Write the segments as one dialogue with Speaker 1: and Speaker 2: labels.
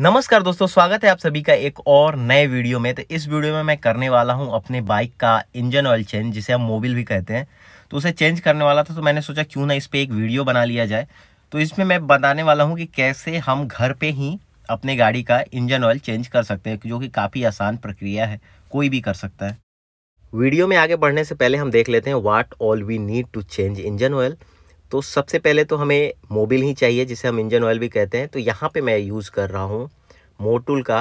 Speaker 1: नमस्कार दोस्तों स्वागत है आप सभी का एक और नए वीडियो में तो इस वीडियो में मैं करने वाला हूं अपने बाइक का इंजन ऑयल चेंज जिसे हम मोबिल भी कहते हैं तो उसे चेंज करने वाला था तो मैंने सोचा क्यों ना इस पर एक वीडियो बना लिया जाए तो इसमें मैं बताने वाला हूं कि कैसे हम घर पे ही अपने गाड़ी का इंजन ऑयल चेंज कर सकते हैं जो कि काफ़ी आसान प्रक्रिया है कोई भी कर सकता है वीडियो में आगे बढ़ने से पहले हम देख लेते हैं what all we need to change engine oil तो सबसे पहले तो हमें मोबिल ही चाहिए जिसे हम इंजन ऑयल भी कहते हैं तो यहाँ पे मैं यूज़ कर रहा हूँ मोटुल का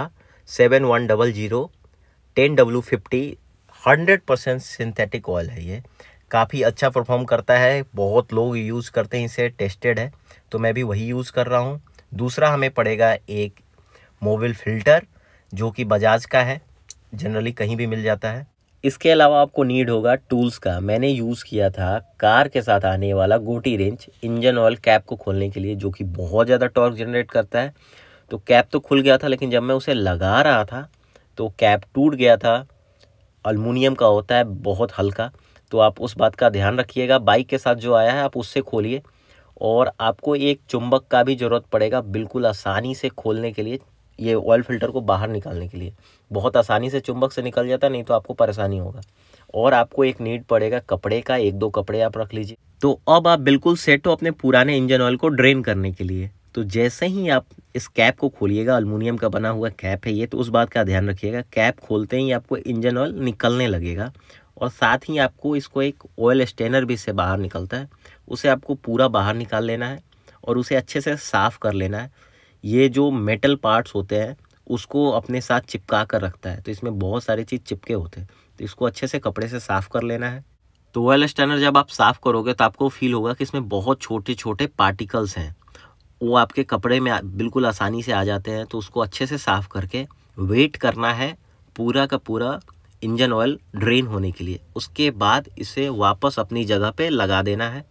Speaker 1: seven one double zero ten W fifty hundred percent synthetic oil है ये काफ़ी अच्छा परफॉर्म करता है बहुत लोग यूज़ करते हैं इसे टेस्टेड है तो मैं भी वही यूज़ कर रहा हूँ दूसरा हमें पड़ेगा एक मोबिल फिल्टर जो कि बजाज का है जनरली कहीं भी मिल जाता है इसके अलावा आपको नीड होगा टूल्स का मैंने यूज़ किया था कार के साथ आने वाला गोटी रेंच इंजन ऑयल कैप को खोलने के लिए जो कि बहुत ज़्यादा टॉर्क जनरेट करता है तो कैप तो खुल गया था लेकिन जब मैं उसे लगा रहा था तो कैप टूट गया था अलमुनियम का होता है बहुत हल्का तो आप उस बात का ध्यान रखिएगा बाइक के साथ जो आया है आप उससे खोलिए और आपको एक चुंबक का भी ज़रूरत पड़ेगा बिल्कुल आसानी से खोलने के लिए ये ऑयल फिल्टर को बाहर निकालने के लिए बहुत आसानी से चुंबक से निकल जाता नहीं तो आपको परेशानी होगा और आपको एक नीड पड़ेगा कपड़े का एक दो कपड़े आप रख लीजिए तो अब आप बिल्कुल सेट हो अपने पुराने इंजन ऑयल को ड्रेन करने के लिए तो जैसे ही आप इस कैप को खोलिएगा अल्मोनियम का बना हुआ कैप है ये तो उस बात का ध्यान रखिएगा कैप खोलते ही आपको इंजन ऑयल निकलने लगेगा और साथ ही आपको इसको एक ऑयल स्टेनर भी इससे बाहर निकलता है उसे आपको पूरा बाहर निकाल लेना है और उसे अच्छे से साफ़ कर लेना है ये जो मेटल पार्ट्स होते हैं उसको अपने साथ चिपका कर रखता है तो इसमें बहुत सारी चीज़ चिपके होते हैं तो इसको अच्छे से कपड़े से साफ़ कर लेना है तो ऑयल स्टैंडर जब आप साफ़ करोगे तो आपको फील होगा कि इसमें बहुत छोटे छोटे पार्टिकल्स हैं वो आपके कपड़े में बिल्कुल आसानी से आ जाते हैं तो उसको अच्छे से साफ़ करके वेट करना है पूरा का पूरा इंजन ऑयल ड्रेन होने के लिए उसके बाद इसे वापस अपनी जगह पे लगा देना है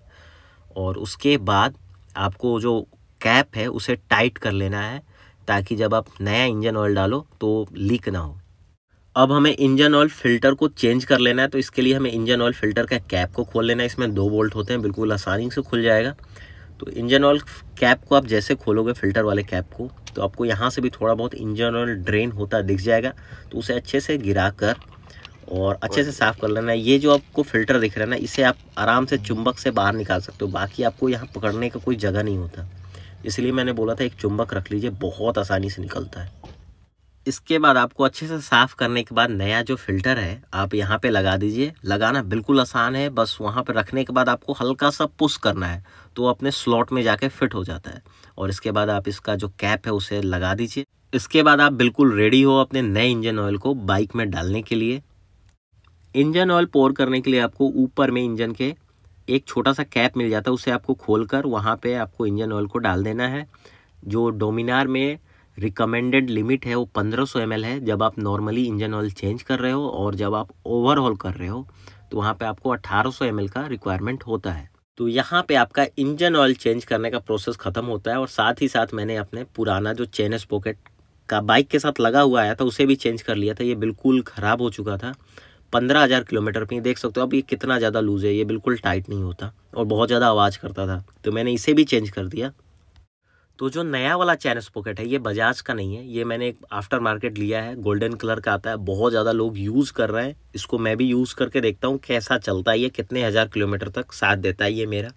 Speaker 1: और उसके बाद आपको जो कैप है उसे टाइट कर लेना है ताकि जब आप नया इंजन ऑयल डालो तो लीक ना हो अब हमें इंजन ऑयल फिल्टर को चेंज कर लेना है तो इसके लिए हमें इंजन ऑयल फिल्टर का कैप को खोल लेना है इसमें दो बोल्ट होते हैं बिल्कुल आसानी से खुल जाएगा तो इंजन ऑयल कैप को आप जैसे खोलोगे फिल्टर वाले कैप को तो आपको यहाँ से भी थोड़ा बहुत इंजन ऑयल ड्रेन होता दिख जाएगा तो उसे अच्छे से गिरा कर और अच्छे से साफ़ कर लेना है ये जो आपको फ़िल्टर दिख रहा है ना इसे आप आराम से चुंबक से बाहर निकाल सकते हो बाकी आपको यहाँ पकड़ने का कोई जगह नहीं होता इसलिए मैंने बोला था एक चुम्बक रख लीजिए बहुत आसानी से निकलता है इसके बाद आपको अच्छे से साफ़ करने के बाद नया जो फिल्टर है आप यहाँ पे लगा दीजिए लगाना बिल्कुल आसान है बस वहाँ पे रखने के बाद आपको हल्का सा पुश करना है तो अपने स्लॉट में जाके फिट हो जाता है और इसके बाद आप इसका जो कैप है उसे लगा दीजिए इसके बाद आप बिल्कुल रेडी हो अपने नए इंजन ऑयल को बाइक में डालने के लिए इंजन ऑयल पोर करने के लिए आपको ऊपर में इंजन के एक छोटा सा कैप मिल जाता है उसे आपको खोल कर वहाँ पर आपको इंजन ऑयल को डाल देना है जो डोमिनार में रिकमेंडेड लिमिट है वो 1500 सौ है जब आप नॉर्मली इंजन ऑयल चेंज कर रहे हो और जब आप ओवरऑल कर रहे हो तो वहाँ पे आपको 1800 सौ का रिक्वायरमेंट होता है तो यहाँ पे आपका इंजन ऑयल चेंज करने का प्रोसेस ख़त्म होता है और साथ ही साथ मैंने अपने पुराना जो चेन स्पोकेट का बाइक के साथ लगा हुआ आया था उसे भी चेंज कर लिया था ये बिल्कुल ख़राब हो चुका था पंद्रह हज़ार किलोमीटर पे देख सकते हो अब ये कितना ज़्यादा लूज़ है ये बिल्कुल टाइट नहीं होता और बहुत ज़्यादा आवाज़ करता था तो मैंने इसे भी चेंज कर दिया तो जो नया वाला चैन पॉकेट है ये बजाज का नहीं है ये मैंने एक आफ्टर मार्केट लिया है गोल्डन कलर का आता है बहुत ज़्यादा लोग यूज़ कर रहे हैं इसको मैं भी यूज़ करके देखता हूँ कैसा चलता है ये कितने हज़ार किलोमीटर तक साथ देता है ये मेरा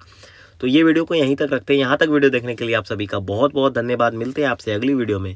Speaker 1: तो ये वीडियो को यहीं तक रखते हैं यहाँ तक वीडियो देखने के लिए आप सभी का बहुत बहुत धन्यवाद मिलते हैं आपसे अगली वीडियो में